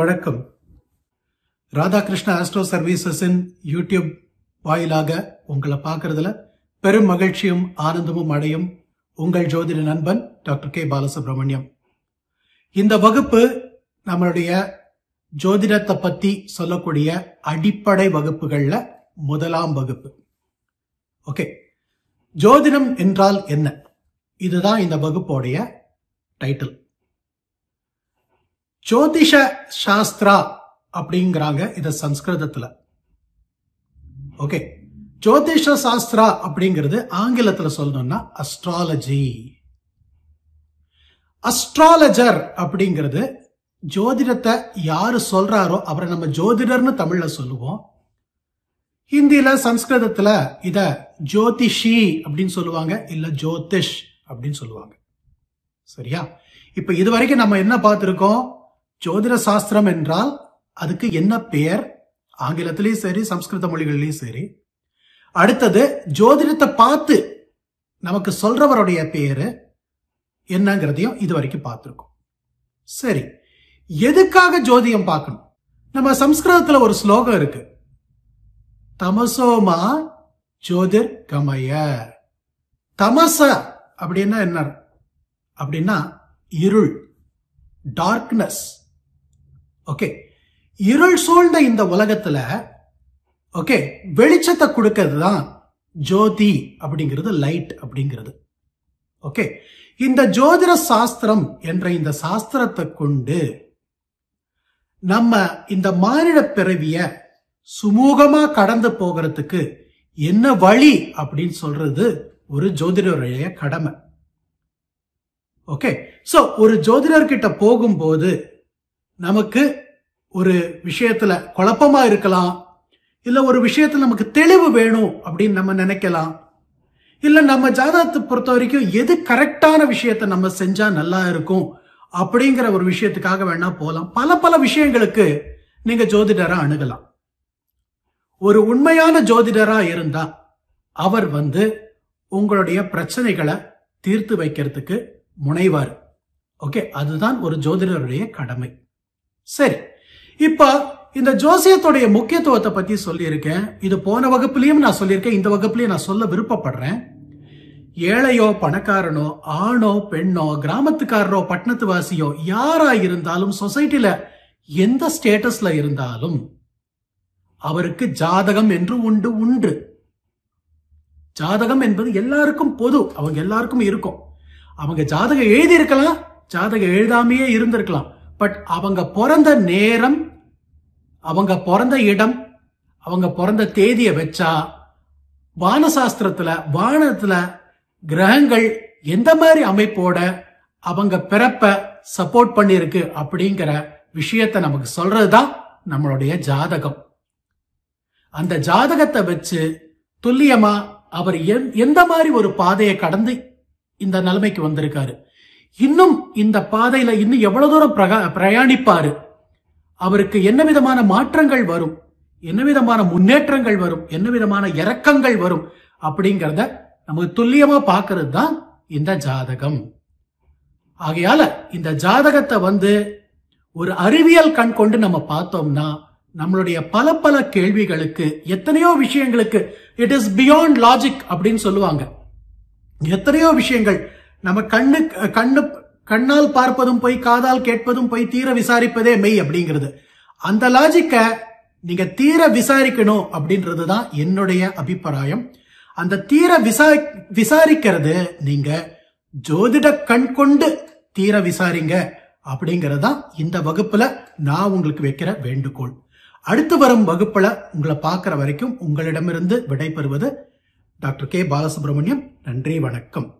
வணக்கம் Radhakrishna astro சர்வீசஸின் YouTube வாயிலாக உங்களை பார்க்கறதுல பெரும் மகிழ்ச்சியும் ஆனந்தமும் அடையும் உங்கள் ஜோதிட நண்பன் டாக்டர் கே பாலசுப்ரமணியம் இந்த வகுப்பு நம்மளுடைய ஜோதிடத்தை பத்தி சொல்லக்கூடிய அடிப்படை வகுப்புகளில் முதலாம் வகுப்பு ஓகே ஜோதிடம் என்றால் என்ன இதுதான் இந்த வகுப்போடைய டைட்டில் ஜோதிஷ சாஸ்திரா அப்படிங்கிறாங்க இத சம்ஸ்கிருதத்துல ஓகே ஜோதிஷ சாஸ்திரா அப்படிங்கிறது ஆங்கிலத்துல சொல்லணும்னா அஸ்ட்ராலஜி அஸ்ட்ராலஜர் அப்படிங்கிறது ஜோதிடத்தை யாரு சொல்றாரோ அவரை நம்ம ஜோதிடர்னு தமிழ்ல சொல்லுவோம் ஹிந்தியில சம்ஸ்கிருதத்துல இத ஜோதிஷி அப்படின்னு சொல்லுவாங்க இல்ல ஜோதிஷ் அப்படின்னு சொல்லுவாங்க சரியா இப்ப இது வரைக்கும் நம்ம என்ன பார்த்திருக்கோம் ஜோதிட சாஸ்திரம் என்றால் அதுக்கு என்ன பெயர் ஆங்கிலத்திலையும் சரி சம்ஸ்கிருத மொழிகள்லையும் சரி அடுத்தது ஜோதிடத்தை பார்த்து நமக்கு சொல்றவருடைய பெயரு என்னங்கிறதையும் இது வரைக்கும் பார்த்துருக்கோம் சரி எதுக்காக ஜோதியம் பார்க்கணும் நம்ம சம்ஸ்கிருதத்துல ஒரு ஸ்லோகம் இருக்கு தமசோமா ஜோதிர் கமய தமச அப்படின்னா என்ன அப்படின்னா இருள் டார்க்னஸ் ஓகே இருள் சூழ்ந்த இந்த உலகத்துல ஓகே வெளிச்சத்தை கொடுக்கிறது தான் ஜோதி அப்படிங்கிறது லைட் அப்படிங்கிறது ஓகே இந்த ஜோதிட சாஸ்திரம் என்ற இந்த சாஸ்திரத்தை கொண்டு நம்ம இந்த மானிட பிறவிய சுமூகமா கடந்து போகிறதுக்கு என்ன வழி அப்படின்னு சொல்றது ஒரு ஜோதிடருடைய கடமை ஓகே சோ ஒரு ஜோதிடர்கிட்ட போகும்போது நமக்கு ஒரு விஷயத்துல குழப்பமா இருக்கலாம் இல்லை ஒரு விஷயத்தில் நமக்கு தெளிவு வேணும் அப்படின்னு நம்ம நினைக்கலாம் இல்லை நம்ம ஜாதகத்தை பொறுத்த வரைக்கும் எது கரெக்டான விஷயத்த நம்ம செஞ்சா நல்லா இருக்கும் அப்படிங்கிற ஒரு விஷயத்துக்காக வேணா போகலாம் பல பல விஷயங்களுக்கு நீங்க ஜோதிடரா அணுகலாம் ஒரு உண்மையான ஜோதிடரா இருந்தா அவர் வந்து உங்களுடைய பிரச்சனைகளை தீர்த்து வைக்கிறதுக்கு முனைவார் ஓகே அதுதான் ஒரு ஜோதிடருடைய கடமை சரி இப்போ இந்த ஜோசியத்துடைய முக்கியத்துவத்தை பத்தி சொல்லியிருக்கேன் இது போன வகுப்புலையும் நான் சொல்லியிருக்கேன் இந்த வகுப்புலையும் நான் சொல்ல விருப்பப்படுறேன் ஏழையோ பணக்காரனோ ஆணோ பெண்ணோ கிராமத்துக்காரரோ பட்டணத்துவாசியோ யாரா இருந்தாலும் சொசைட்டில எந்த ஸ்டேட்டஸ்ல இருந்தாலும் அவருக்கு ஜாதகம் என்று உண்டு உண்டு ஜாதகம் என்பது எல்லாருக்கும் பொது அவங்க எல்லாருக்கும் இருக்கும் அவங்க ஜாதகம் எழுதி இருக்கலாம் ஜாதகம் எழுதாமையே இருந்திருக்கலாம் பட் அவங்க பிறந்த நேரம் அவங்க பிறந்த இடம் அவங்க பிறந்த தேதியை வச்சா வானசாஸ்திரத்துல வானத்துல கிரகங்கள் எந்த மாதிரி அமைப்போட அவங்க பிறப்ப சப்போர்ட் பண்ணிருக்கு அப்படிங்கிற விஷயத்த நமக்கு சொல்றதுதான் நம்மளுடைய ஜாதகம் அந்த ஜாதகத்தை வச்சு துல்லியமா அவர் எந்த மாதிரி ஒரு பாதையை கடந்து இந்த நிலைமைக்கு வந்திருக்காரு இன்னும் இந்த பாதையில இன்னும் எவ்வளவு தூரம் பிரயாணிப்பாரு அவருக்கு என்ன விதமான மாற்றங்கள் வரும் என்ன விதமான முன்னேற்றங்கள் வரும் என்ன விதமான இறக்கங்கள் வரும் அப்படிங்கிறத நமக்கு துல்லியமா பாக்குறது தான் இந்த ஜாதகம் ஆகையால இந்த ஜாதகத்தை வந்து ஒரு அறிவியல் கண் கொண்டு நம்ம பார்த்தோம்னா நம்மளுடைய பல பல கேள்விகளுக்கு எத்தனையோ விஷயங்களுக்கு இட் இஸ் பியாண்ட் லாஜிக் அப்படின்னு சொல்லுவாங்க எத்தனையோ விஷயங்கள் நம்ம கண்ணு கண்ணு கண்ணால் பார்ப்பதும் போய் காதால் கேட்பதும் போய் தீர விசாரிப்பதே மெய் அப்படிங்கிறது அந்த லாஜிக்க நீங்க தீர விசாரிக்கணும் அப்படின்றது தான் என்னுடைய அபிப்பிராயம் அந்த தீர விசா விசாரிக்கிறது நீங்க ஜோதிட கண் கொண்டு தீர விசாரிங்க அப்படிங்கிறது தான் இந்த வகுப்புல நான் உங்களுக்கு வைக்கிற வேண்டுகோள் அடுத்து வரும் வகுப்புல உங்களை பார்க்குற வரைக்கும் உங்களிடமிருந்து விடைபெறுவது டாக்டர் கே பாலசுப்ரமணியம் நன்றி வணக்கம்